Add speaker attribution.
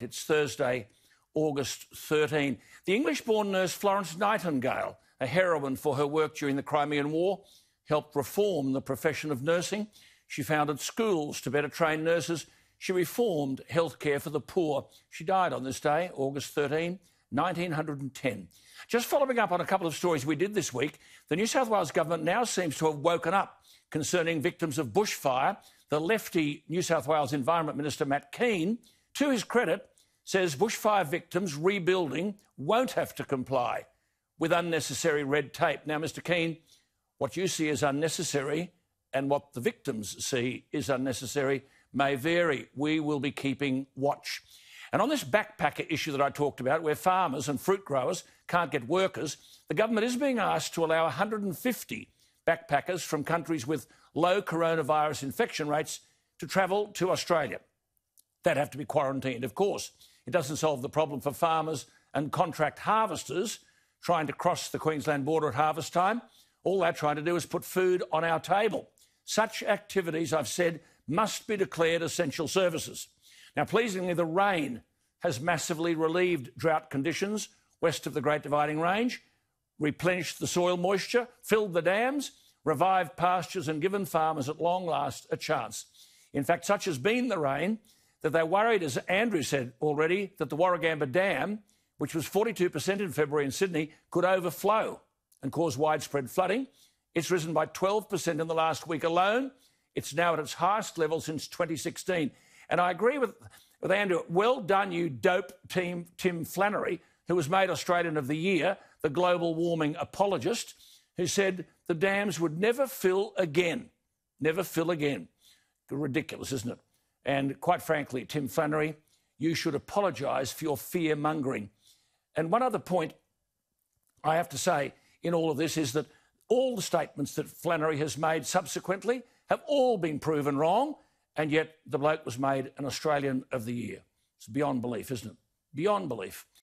Speaker 1: It's Thursday, August 13. The English born nurse Florence Nightingale, a heroine for her work during the Crimean War, helped reform the profession of nursing. She founded schools to better train nurses. She reformed healthcare for the poor. She died on this day, August 13. 1910. Just following up on a couple of stories we did this week, the New South Wales government now seems to have woken up concerning victims of bushfire. The lefty New South Wales Environment Minister Matt Keane, to his credit, says bushfire victims rebuilding won't have to comply with unnecessary red tape. Now, Mr. Keane, what you see as unnecessary and what the victims see is unnecessary may vary. We will be keeping watch. And on this backpacker issue that I talked about, where farmers and fruit growers can't get workers, the government is being asked to allow 150 backpackers from countries with low coronavirus infection rates to travel to Australia. They'd have to be quarantined, of course. It doesn't solve the problem for farmers and contract harvesters trying to cross the Queensland border at harvest time. All they're trying to do is put food on our table. Such activities, I've said, must be declared essential services. Now, pleasingly, the rain has massively relieved drought conditions west of the Great Dividing Range, replenished the soil moisture, filled the dams, revived pastures, and given farmers at long last a chance. In fact, such has been the rain that they're worried, as Andrew said already, that the Warragamba Dam, which was 42% in February in Sydney, could overflow and cause widespread flooding. It's risen by 12% in the last week alone. It's now at its highest level since 2016. And I agree with, with Andrew. Well done, you dope team, Tim Flannery, who was made Australian of the Year, the global warming apologist, who said the dams would never fill again. Never fill again. Ridiculous, isn't it? And quite frankly, Tim Flannery, you should apologise for your fear mongering. And one other point I have to say in all of this is that all the statements that Flannery has made subsequently have all been proven wrong, and yet the bloke was made an Australian of the Year. It's beyond belief, isn't it? Beyond belief.